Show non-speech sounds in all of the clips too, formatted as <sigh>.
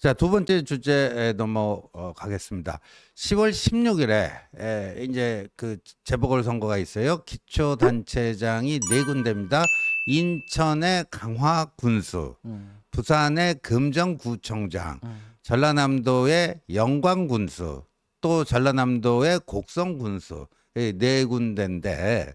자, 두 번째 주제에 넘어가겠습니다. 10월 16일에 예, 이제 그 재보궐 선거가 있어요. 기초 단체장이 네 군데입니다. 인천의 강화 군수, 음. 부산의 금정구청장, 음. 전라남도의 영광 군수, 또 전라남도의 곡성 군수 네 군데인데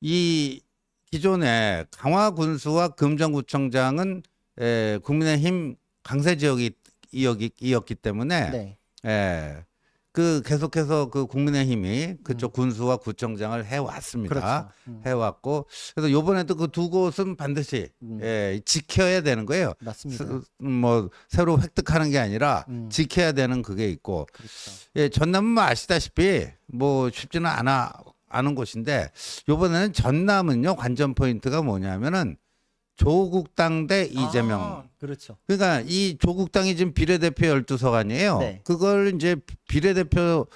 이 기존에 강화 군수와 금정구청장은 에, 예, 국민의힘 강세 지역이 이었기 때문에 네. 예. 그 계속해서 그 국민의힘이 그쪽 음. 군수와 구청장을 해왔습니다. 그렇죠. 음. 해왔고 그래서 요번에도 그 두 곳은 반드시 음. 예, 지켜야 되는 거예요. 맞습니다. 스, 음, 뭐 새로 획득하는 게 아니라 음. 지켜야 되는 그게 있고 그렇죠. 예, 전남은 뭐 아시다시피 뭐 쉽지는 않아 아는 곳인데 요번에는 전남은요 관전 포인트가 뭐냐면은 조국당 대 아, 이재명. 아, 그렇죠. 그러니까 이 조국당이 지금 비례대표 열두 석아니에요 네. 그걸 이제 비례대표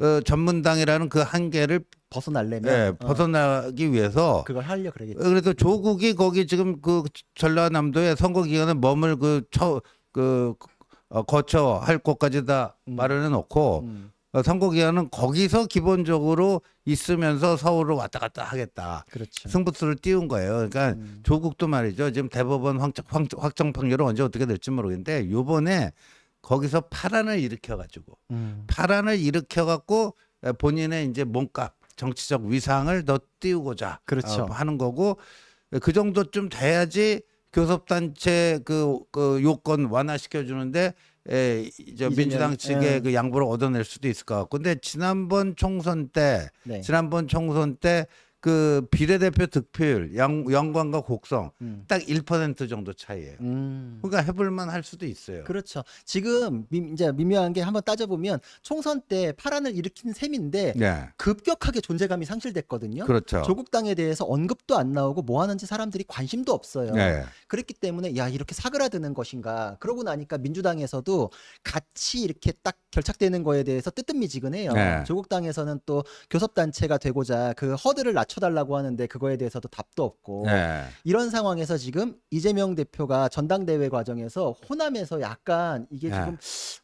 어, 전문당이라는 그 한계를 벗어나려면 네, 예, 어. 벗어나기 위해서 그걸 하려 그러겠죠. 그래서 조국이 거기 지금 그 전라남도에 선거 기간에 머물 그처그 그, 어, 거쳐 할 곳까지 다 음. 마련해 놓고 음. 선거기간은 어, 거기서 기본적으로 있으면서 서울을 왔다 갔다 하겠다. 그렇죠. 승부수를 띄운 거예요. 그러니까 음. 조국도 말이죠. 지금 대법원 확정, 확정 확정 판결은 언제 어떻게 될지 모르겠는데 요번에 거기서 파란을 일으켜가지고 음. 파란을 일으켜갖고 본인의 이제 몸값 정치적 위상을 더 띄우고자 그렇죠. 어, 하는 거고 그 정도쯤 돼야지 교섭단체 그, 그 요건 완화시켜 주는데 에, 예, 저 민주당 측의 예. 그 양보를 얻어낼 수도 있을 것 같고. 근데 지난번 총선 때, 네. 지난번 총선 때그 비례대표 득표율 양, 영광과 곡성 음. 딱1% 정도 차이예요. 음. 그러니까 해볼만 할 수도 있어요. 그렇죠. 지금 미, 이제 미묘한 게 한번 따져보면 총선 때 파란을 일으킨 셈인데 네. 급격하게 존재감이 상실됐거든요. 그렇죠. 조국당에 대해서 언급도 안 나오고 뭐 하는지 사람들이 관심도 없어요. 네. 그렇기 때문에 야 이렇게 사그라드는 것인가. 그러고 나니까 민주당에서도 같이 이렇게 딱 결착되는 거에 대해서 뜨뜻미지근해요. 네. 조국당에서는 또 교섭단체가 되고자 그 허들을 낮춰 맞춰달라고 하는데 그거에 대해서도 답도 없고 네. 이런 상황에서 지금 이재명 대표가 전당대회 과정에서 호남에서 약간 이게 네. 지금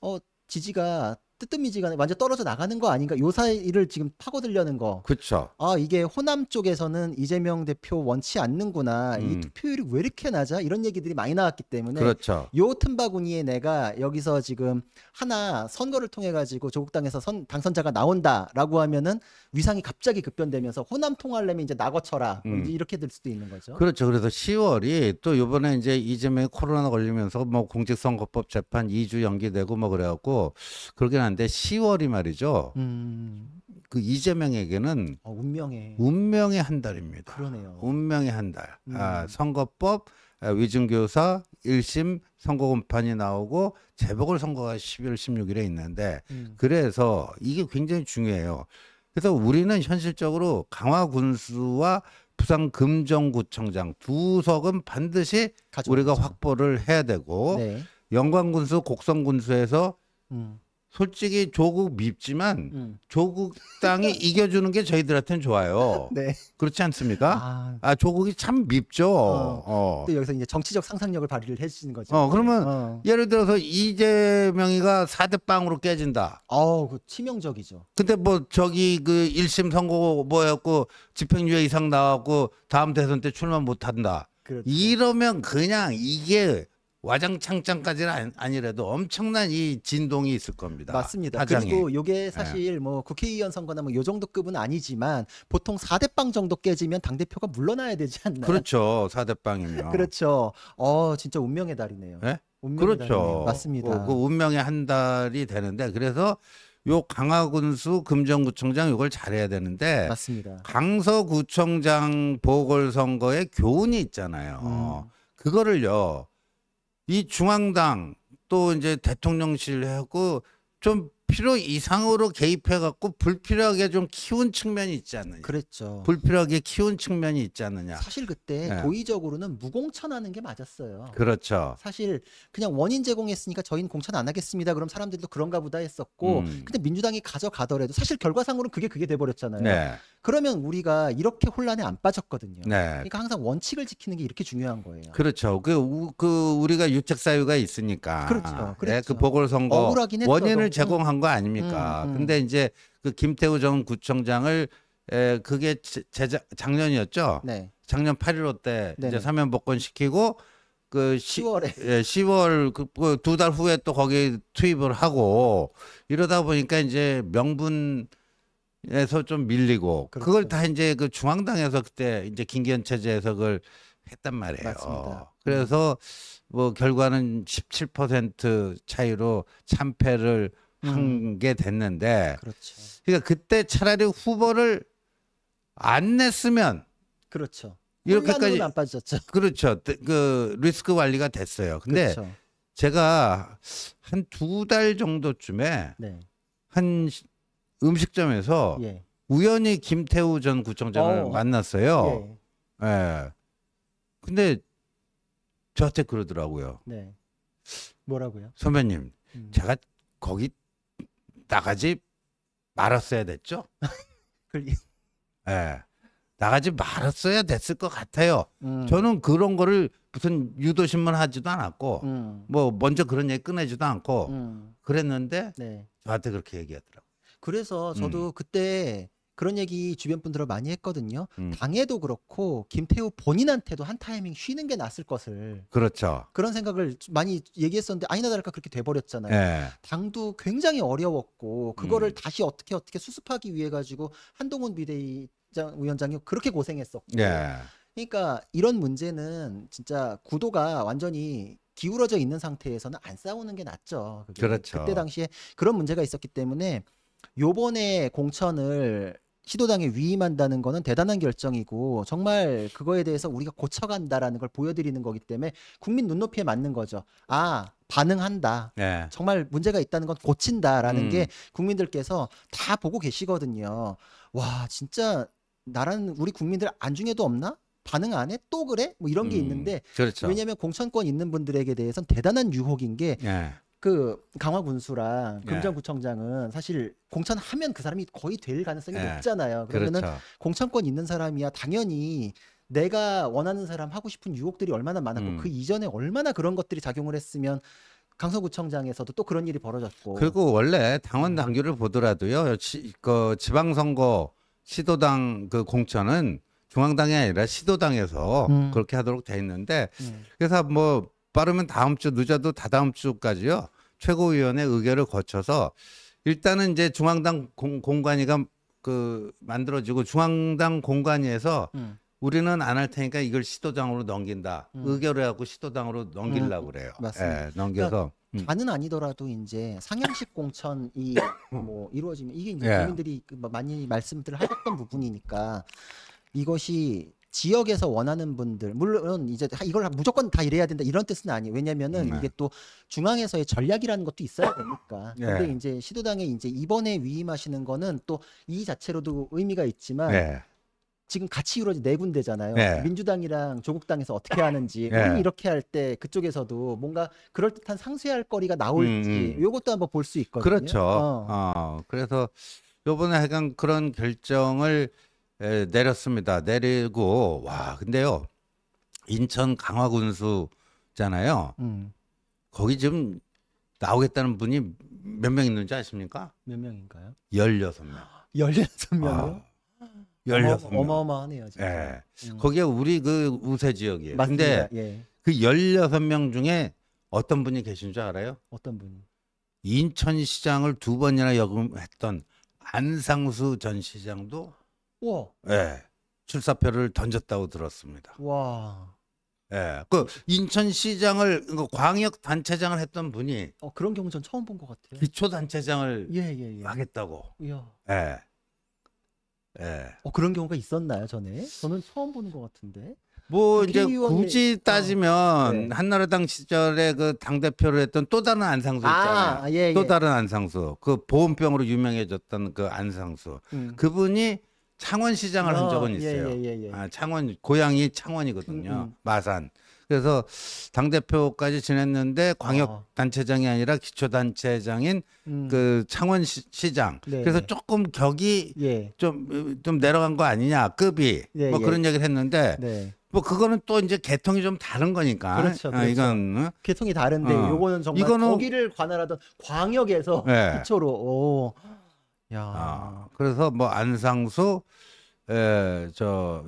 어 지지가 뜨뜻미지근에 완전 떨어져 나가는 거 아닌가 요 사이를 지금 파고들려는 거. 그렇죠. 아 이게 호남 쪽에서는 이재명 대표 원치 않는구나. 음. 이 투표율이 왜 이렇게 낮아? 이런 얘기들이 많이 나왔기 때문에 그렇죠. 요 틈바구니에 내가 여기서 지금 하나 선거를 통해 가지고 조국당에서 선 당선자가 나온다라고 하면은 위상이 갑자기 급변되면서 호남 통할려면 이제 나거쳐라 뭐 음. 이렇게 될 수도 있는 거죠. 그렇죠. 그래서 10월이 또 이번에 이제 이재명이 코로나 걸리면서 뭐 공직선거법 재판 2주 연기되고 뭐 그래갖고 그러긴 한. 한데 10월이 말이죠. 음. 그 이재명에게는 어, 운명의 운명의 한 달입니다. 그러네요. 운명의 한 달. 음. 아, 선거법 아, 위증교사 1심 선거 공판이 나오고 재보궐 선거가 12월 16일에 있는데 음. 그래서 이게 굉장히 중요해요. 그래서 우리는 현실적으로 강화군수와 부산 금정구청장 두 석은 반드시 가져가죠. 우리가 확보를 해야 되고 네. 영광군수, 곡성군수에서 음. 솔직히 조국 밉지만 음. 조국 땅이 <laughs> 이겨주는 게 저희들한테는 좋아요. 네. 그렇지 않습니까? 아, 아 조국이 참 밉죠. 어. 어. 또 여기서 이제 정치적 상상력을 발휘를 해주시는 거죠. 어, 그러면 네. 어. 예를 들어서 이재명이가 사대 빵으로 깨진다. 어, 그 치명적이죠. 근데 뭐 저기 그1심 선고 뭐였고 집행유예 이상 나왔고 다음 대선 때 출마 못 한다. 그렇죠. 이러면 그냥 이게 와장창장까지는 아니라도 엄청난 이 진동이 있을 겁니다. 맞습니다. 파장에. 그리고 이게 예. 사실 뭐 국회의원 선거나 뭐요 정도 급은 아니지만 보통 4대빵 정도 깨지면 당 대표가 물러나야 되지 않나요? 그렇죠. 4대빵이면. <laughs> 그렇죠. 어, 진짜 운명의 달이네요. 예? 운명의 그렇죠. 달이네요. 맞습니다. 그, 그 운명의 한 달이 되는데 그래서 요 강화군수 금정구청장 이걸 잘해야 되는데 맞습니다. 강서구청장 보궐선거에 교훈이 있잖아요. 음. 그거를요. 이 중앙당 또 이제 대통령실하고 좀 필요 이상으로 개입해갖고 불필요하게 좀 키운 측면이 있지 않느냐. 그랬죠. 불필요하게 키운 측면이 있지 않느냐. 사실 그때 네. 도의적으로는 무공천하는 게 맞았어요. 그렇죠. 사실 그냥 원인 제공했으니까 저희는 공천 안 하겠습니다. 그럼 사람들도 그런가 보다 했었고, 음. 근데 민주당이 가져가더라도 사실 결과상으로는 그게 그게 돼버렸잖아요. 네. 그러면 우리가 이렇게 혼란에 안 빠졌거든요. 네. 그러니까 항상 원칙을 지키는 게 이렇게 중요한 거예요. 그렇죠. 그, 그 우리가 유책 사유가 있으니까. 그렇죠. 그 네, 그 보궐선거 억울하긴 했어 원인을 제공한 거 아닙니까? 음, 음. 근데 이제 그 김태우 전 구청장을 에 그게 제작 작년이었죠. 네. 작년 8.15때 네네. 이제 사면 복권 시키고 그 10월에 예, 10월 그두 그 달 후에 또 거기 투입을 하고 이러다 보니까 이제 명분 에서 좀 밀리고 그렇죠. 그걸다 이제 그 중앙당에서 그때 이제 김기현 체제 해석을 했단 말이에요. 맞습니다. 그래서 음. 뭐 결과는 17% 차이로 참패를 한게 음. 됐는데. 그렇죠. 그러니까 그때 차라리 후보를 안 냈으면. 그렇죠. 이렇게까지 안 빠졌죠. 그렇죠. 그, 그 리스크 관리가 됐어요. 근데 그렇죠. 제가 한 두 달 정도쯤에 네. 한 음식점에서 예. 우연히 김태우 전 구청장을 오. 어. 만났어요. 예. 예. 근데 저한테 그러더라고요. 네. 뭐라고요? 선배님, 음. 제가 거기 나가지 말았어야 됐죠. <laughs> 예. 네. 나가지 말았어야 됐을 것 같아요. 음. 저는 그런 거를 무슨 유도신문 하지도 않았고, 음. 뭐 먼저 그런 얘기 꺼내지도 않고, 음. 그랬는데 네. 저한테 그렇게 얘기하더라고요. 그래서 저도 음. 그때 그런 얘기 주변 분들을 많이 했거든요. 음. 당에도 그렇고 김태우 본인한테도 한 타이밍 쉬는 게 낫을 것을 그렇죠. 그런 생각을 많이 얘기했었는데 아니나 다를까 그렇게 돼버렸잖아요. 예. 당도 굉장히 어려웠고 그거를 음. 다시 어떻게 어떻게 수습하기 위해 가지고 한동훈 비대위장 위원장이 그렇게 고생했었고. 예. 그러니까 이런 문제는 진짜 구도가 완전히 기울어져 있는 상태에서는 안 싸우는 게 낫죠. 그렇죠. 그때 당시에 그런 문제가 있었기 때문에 요번에 공천을 시도당에 위임한다는 거는 대단한 결정이고 정말 그거에 대해서 우리가 고쳐간다라는 걸 보여드리는 거기 때문에 국민 눈높이에 맞는 거죠. 아 반응한다. 네. 정말 문제가 있다는 건 고친다라는 음. 게 국민들께서 다 보고 계시거든요. 와 진짜 나라는 우리 국민들 안중에도 없나? 반응 안 해? 또 그래? 뭐 이런 게 음, 있는데 그렇죠. 왜냐하면 공천권 있는 분들에게 대해서는 대단한 유혹인 게 예. 그 강화 군수랑 예. 금정구청장은 사실 공천하면 그 사람이 거의 될 가능성이 예. 높잖아요. 그러면은 그렇죠. 공천권 있는 사람이야 당연히 내가 원하는 사람 하고 싶은 유혹들이 얼마나 많았고 음. 그 이전에 얼마나 그런 것들이 작용을 했으면 강서구청장에서도 또 그런 일이 벌어졌고 그리고 원래 당원 음. 당규를 보더라도요. 지, 그 지방선거 시도당 그 공천은 중앙당이 아니라 시도당에서 음. 그렇게 하도록 돼 있는데 음. 그래서 뭐 빠르면 다음 주 늦어도 다다음 주까지요. 최고위원회 의결을 거쳐서 일단은 이제 중앙당 공, 공관위가 그 만들어지고 중앙당 공관위에서 음. 우리는 안 할 테니까 이걸 시도당으로 넘긴다. 음. 의결을 하고 시도당으로 넘길라 음. 그래요. 맞습니다. 예, 넘겨서 그러니까 음. 다는 아니더라도 이제 상향식 공천이 <laughs> 뭐 이루어지면 이게 이제 예. 국민들이 그 뭐 많이 말씀들 을 하셨던 부분이니까 이것이 지역에서 원하는 분들 물론 이제 이걸 무조건 다 이래야 된다 이런 뜻은 아니에요. 왜냐면은 네. 이게 또 중앙에서의 전략이라는 것도 있어야 되니까. 네. 근데 이제 시도당에 이제 이번에 위임하시는 거는 또 이 자체로도 의미가 있지만 네. 지금 같이 이루어진 네 군데잖아요. 네. 민주당이랑 조국당에서 어떻게 네. 하는지 네. 우 이렇게 할 때 그쪽에서도 뭔가 그럴 듯한 상쇄할 거리가 나올지 음. 음. 요것도 한번 볼 수 있거든요. 그렇죠. 어. 어. 그래서 요번에 하여간 그런 결정을 예, 내렸습니다. 내리고 와 근데요 인천 강화군수잖아요. 음. 거기 지금 나오겠다는 분이 몇 명 있는지 아십니까? 몇 명인가요? 16명. 16명이요? 아, 16명. 어마어마, 하네요 진짜. 예. 음. 거기에 우리 그 우세 지역이에요. 맞습니다. 근데 예. 그 16명 중에 어떤 분이 계신 줄 알아요? 어떤 분 인천시장을 두 번이나 역임했던 안상수 전 시장도 와. 예. 출사표를 던졌다고 들었습니다. 와. 예. 그 인천시장을 그 광역 단체장을 했던 분이 어 그런 경우 전 처음 본 것 같아요. 기초 단체장을 예, 예, 예. 하겠다고. 이야. 예. 예. 어 그런 경우가 있었나요 전에? 저는 처음 보는 것 같은데. 뭐 그 이제 굳이 어. 따지면 네. 한나라당 시절에 그 당 대표를 했던 또 다른 안상수 아, 있잖아요. 아, 예, 예. 또 예. 다른 안상수 그 보온병으로 유명해졌던 그 안상수 음. 그분이 창원시장을 어, 한 적은 있어요. 예, 예, 예. 예. 아, 창원 고향이 창원이거든요. 음, 음. 마산. 그래서 당 대표까지 지냈는데 광역 어. 단체장이 아니라 기초 단체장인 음. 그 창원시장. 네, 그래서 네. 조금 격이 좀좀 예. 좀 내려간 거 아니냐 급이 예, 뭐 그런 얘기를 했는데 네. 뭐 그거는 또 이제 개통이 좀 다른 거니까. 그렇죠. 아, 그렇죠. 아, 이건 어? 통이 다른데 어. 요거는 정말 거기를 관할하던 광역에서 네. 기초로. 오. 야. 어, 그래서 뭐 안상수 에 저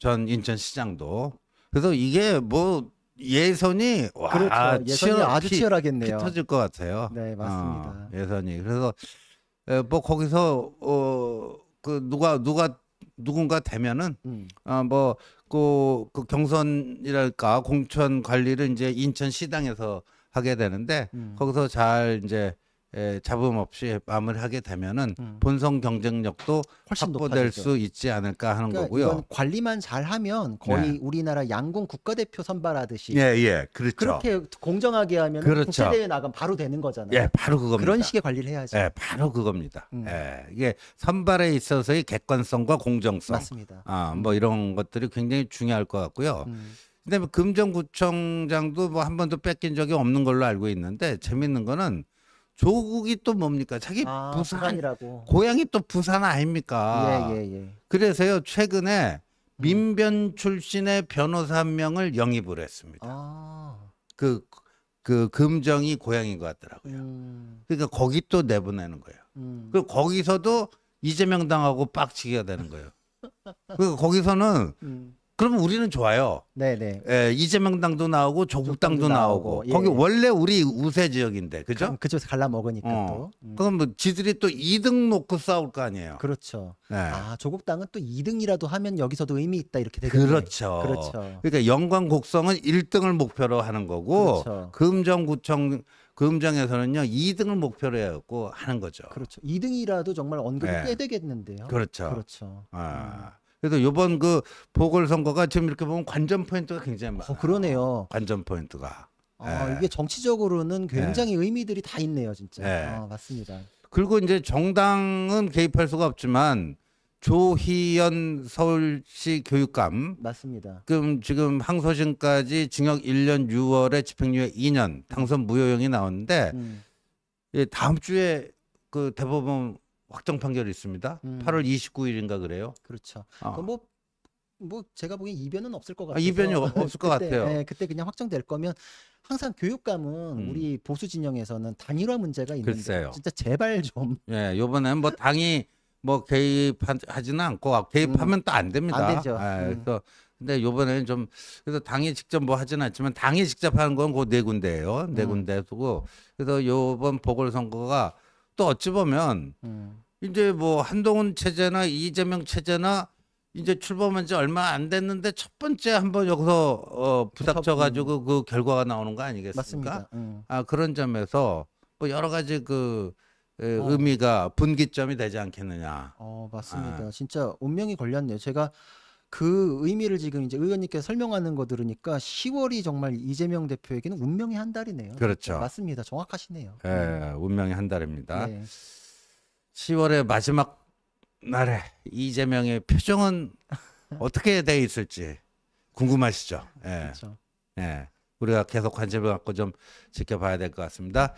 전 인천시장도 그래서 이게 뭐 예선이 와 그렇죠. 아, 예선이 치열, 아주 치열하겠네요. 피 터질 것 같아요. 네 어, 맞습니다. 어, 예선이 그래서 에, 뭐 거기서 어 그 누가 누가 누군가 되면은 음. 아뭐그 어, 그 경선이랄까 공천 관리를 이제 인천 시당에서 하게 되는데 음. 거기서 잘 이제 에, 예, 잡음 없이 마무리하게 되면은 음. 본성 경쟁력도 훨씬 확보될 높아지죠. 수 있지 않을까 하는 그러니까 거고요. 이건 관리만 잘하면 거의 네. 우리나라 양궁 국가대표 선발하듯이 예, 예, 그렇죠. 그렇게 공정하게 하면 그 그렇죠. 국제대회 나가면 바로 되는 거잖아요. 예, 바로 그겁니다. 그런 식의 관리를 해야죠. 예, 바로 그겁니다. 음. 예, 이게 선발에 있어서의 객관성과 공정성, 맞습니다. 아, 뭐 음. 이런 것들이 굉장히 중요할 것 같고요. 음. 그다음 뭐 금정구청장도 뭐 한 번도 뺏긴 적이 없는 걸로 알고 있는데 재밌는 거는. 조국이 또 뭡니까? 자기 아, 부산, 이라고 고향이 또 부산 아닙니까? 예, 예, 예. 그래서요, 최근에 음. 민변 출신의 변호사 한 명을 영입을 했습니다. 아. 그, 그 금정이 고향인 것 같더라고요. 음. 그러니까 거기 또 내보내는 거예요. 음. 그 거기서도 이재명 당하고 빡치기가 되는 거예요. 그 거기서는 음. 그러면 우리는 좋아요. 네네. 예, 이재명 당도 나오고 조국 당도 나오고, 나오고. 예. 거기 원래 우리 우세 지역인데 그죠? 그, 쪽에서 갈라 먹으니까 어. 또. 음. 그럼 뭐 지들이 또 2등 놓고 싸울 거 아니에요. 그렇죠. 네. 아 조국 당은 또 2등이라도 하면 여기서도 의미 있다 이렇게 되겠네. 그렇죠. 그렇죠. 그러니까 영광 곡성은 1등을 목표로 하는 거고 그렇죠. 금정구청 금정에서는요 2등을 목표로 해갖고 하는 거죠. 그렇죠. 2등이라도 정말 언급이 네. 꽤 되겠는데요. 그렇죠. 그렇죠. 아. 음. 그래서 요번 그 보궐선거가 지금 이렇게 보면 관전 포인트가 굉장히 많아요. 어, 그러네요. 관전 포인트가. 아, 예. 이게 정치적으로는 굉장히 예. 의미들이 다 있네요, 진짜. 예. 아, 맞습니다. 그리고 이제 정당은 개입할 수가 없지만 조희연 서울시 교육감 맞습니다. 지금 지금 항소심까지 징역 1년 6월에 집행유예 2년 당선 무효형이 나왔는데 음. 예, 다음 주에 그 대법원 확정 판결이 있습니다. 음. 8월 29일인가 그래요. 그렇죠. 어. 아. 그러니까 뭐뭐 제가 보기엔 이변은 없을 것 같아요. 아, 이변이 어, 없을 것 그때, 같아요. 예, 그때 그냥 확정될 거면 항상 교육감은 음. 우리 보수 진영에서는 단일화 문제가 있는데 글쎄요. 진짜 제발 좀. 예, 요번엔 뭐 당이 뭐 개입하지는 않고 아, 개입하면 음. 또안 됩니다. 안 되죠. 예, 음. 그래서 근데 요번에는 좀 그래서 당이 직접 뭐 하지는 않지만 당이 직접 하는 건그네 군데예요. 네 음. 군데고 두 그래서 요번 보궐 선거가 또 어찌 보면 음. 이제 뭐 한동훈 체제나 이재명 체제나 이제 출범한 지 얼마 안 됐는데 첫 번째 한번 여기서 어, 부닥쳐 가지고 음. 그 결과가 나오는 거 아니겠습니까? 음. 아 그런 점에서 뭐 여러 가지 그 어. 의미가 분기점이 되지 않겠느냐. 어 맞습니다. 아. 진짜 운명이 걸렸네요. 제가 그 의미를 지금 이제 의원님께서 설명하는 거 들으니까 10월이 정말 이재명 대표에게는 운명의 한 달이네요. 그렇죠. 네, 맞습니다. 정확하시네요. 예, 네, 운명의 한 달입니다. 네. 10월의 마지막 날에 이재명의 표정은 <laughs> 어떻게 돼 있을지 궁금하시죠? 예. 그렇죠. 예. 우리가 계속 관심을 갖고 좀 지켜봐야 될 것 같습니다.